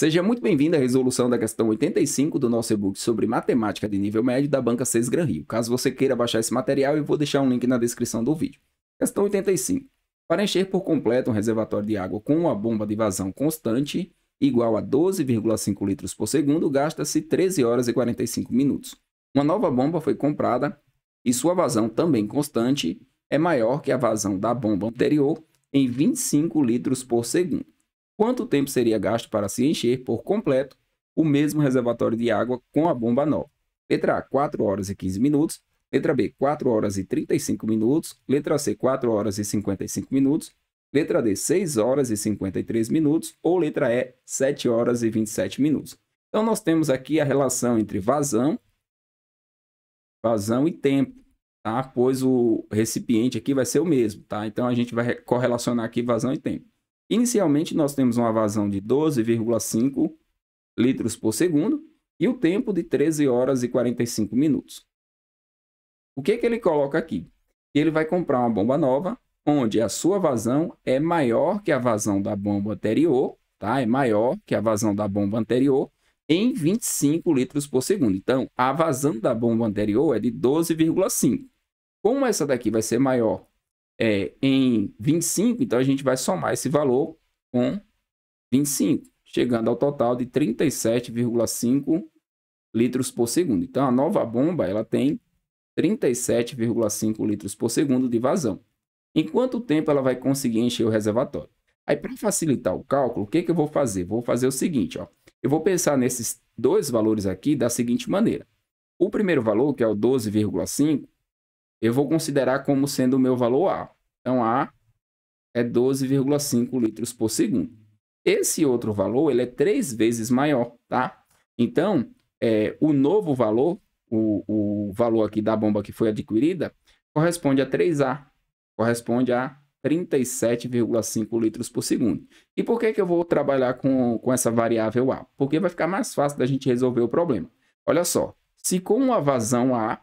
Seja muito bem-vindo à resolução da questão 85 do nosso e-book sobre matemática de nível médio da banca 6 Gran Rio. Caso você queira baixar esse material, eu vou deixar um link na descrição do vídeo. Questão 85. Para encher por completo um reservatório de água com uma bomba de vazão constante, igual a 12,5 litros por segundo, gasta-se 13 horas e 45 minutos. Uma nova bomba foi comprada e sua vazão, também constante, é maior que a vazão da bomba anterior em 25 litros por segundo quanto tempo seria gasto para se encher por completo o mesmo reservatório de água com a bomba nova? Letra A, 4 horas e 15 minutos. Letra B, 4 horas e 35 minutos. Letra C, 4 horas e 55 minutos. Letra D, 6 horas e 53 minutos. Ou letra E, 7 horas e 27 minutos. Então, nós temos aqui a relação entre vazão, vazão e tempo, tá? Pois o recipiente aqui vai ser o mesmo, tá? Então, a gente vai correlacionar aqui vazão e tempo. Inicialmente, nós temos uma vazão de 12,5 litros por segundo e o tempo de 13 horas e 45 minutos. O que, é que ele coloca aqui? Ele vai comprar uma bomba nova, onde a sua vazão é maior que a vazão da bomba anterior, tá? é maior que a vazão da bomba anterior, em 25 litros por segundo. Então, a vazão da bomba anterior é de 12,5. Como essa daqui vai ser maior é, em 25, então a gente vai somar esse valor com 25, chegando ao total de 37,5 litros por segundo. Então a nova bomba ela tem 37,5 litros por segundo de vazão. Em quanto tempo ela vai conseguir encher o reservatório? Aí para facilitar o cálculo, o que, que eu vou fazer? Vou fazer o seguinte, ó. Eu vou pensar nesses dois valores aqui da seguinte maneira. O primeiro valor, que é o 12,5, eu vou considerar como sendo o meu valor A. Então, A é 12,5 litros por segundo. Esse outro valor ele é três vezes maior, tá? Então, é, o novo valor, o, o valor aqui da bomba que foi adquirida, corresponde a 3A, corresponde a 37,5 litros por segundo. E por que, que eu vou trabalhar com, com essa variável A? Porque vai ficar mais fácil da gente resolver o problema. Olha só, se com uma vazão A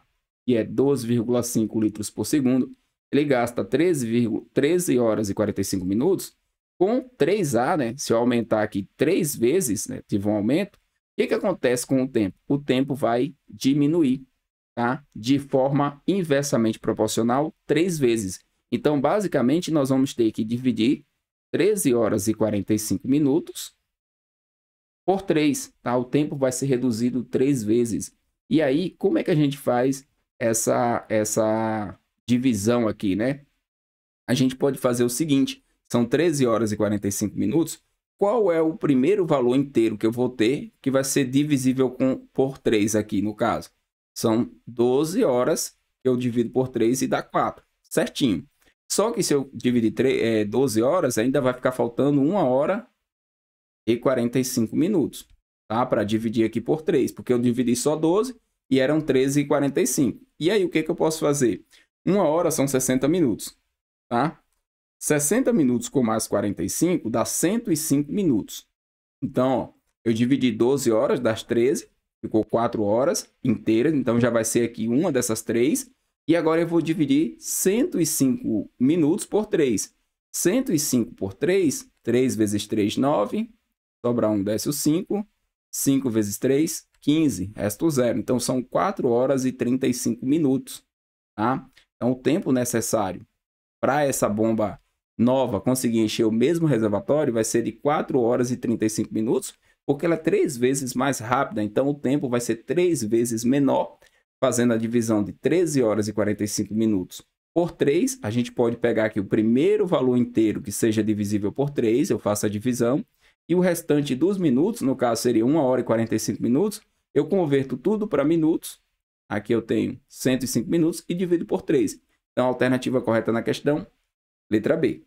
que é 12,5 litros por segundo, ele gasta 13, 13 horas e 45 minutos com 3A, né? Se eu aumentar aqui três vezes, né? Tive um aumento. O que, que acontece com o tempo? O tempo vai diminuir, tá? De forma inversamente proporcional, três vezes. Então, basicamente, nós vamos ter que dividir 13 horas e 45 minutos por 3, tá? O tempo vai ser reduzido três vezes. E aí, como é que a gente faz essa, essa divisão aqui, né? A gente pode fazer o seguinte: são 13 horas e 45 minutos. Qual é o primeiro valor inteiro que eu vou ter que vai ser divisível com, por 3 aqui, no caso? São 12 horas eu divido por 3 e dá 4, certinho. Só que se eu dividir 3, é, 12 horas, ainda vai ficar faltando 1 hora e 45 minutos, tá? Para dividir aqui por 3, porque eu dividi só 12 e eram 13 e 45. E aí, o que, que eu posso fazer? Uma hora são 60 minutos, tá? 60 minutos com mais 45 dá 105 minutos. Então, ó, eu dividi 12 horas das 13, ficou 4 horas inteiras, então já vai ser aqui uma dessas três. E agora eu vou dividir 105 minutos por 3. 105 por 3, 3 vezes 3, 9. Sobra 1, desce o 5. 5 vezes 3, 15, resto zero. Então, são 4 horas e 35 minutos, tá? Então, o tempo necessário para essa bomba nova conseguir encher o mesmo reservatório vai ser de 4 horas e 35 minutos, porque ela é 3 vezes mais rápida, então o tempo vai ser 3 vezes menor, fazendo a divisão de 13 horas e 45 minutos por 3, a gente pode pegar aqui o primeiro valor inteiro que seja divisível por 3, eu faço a divisão, e o restante dos minutos, no caso seria 1 hora e 45 minutos, eu converto tudo para minutos. Aqui eu tenho 105 minutos e divido por 3. Então a alternativa correta na questão, letra B.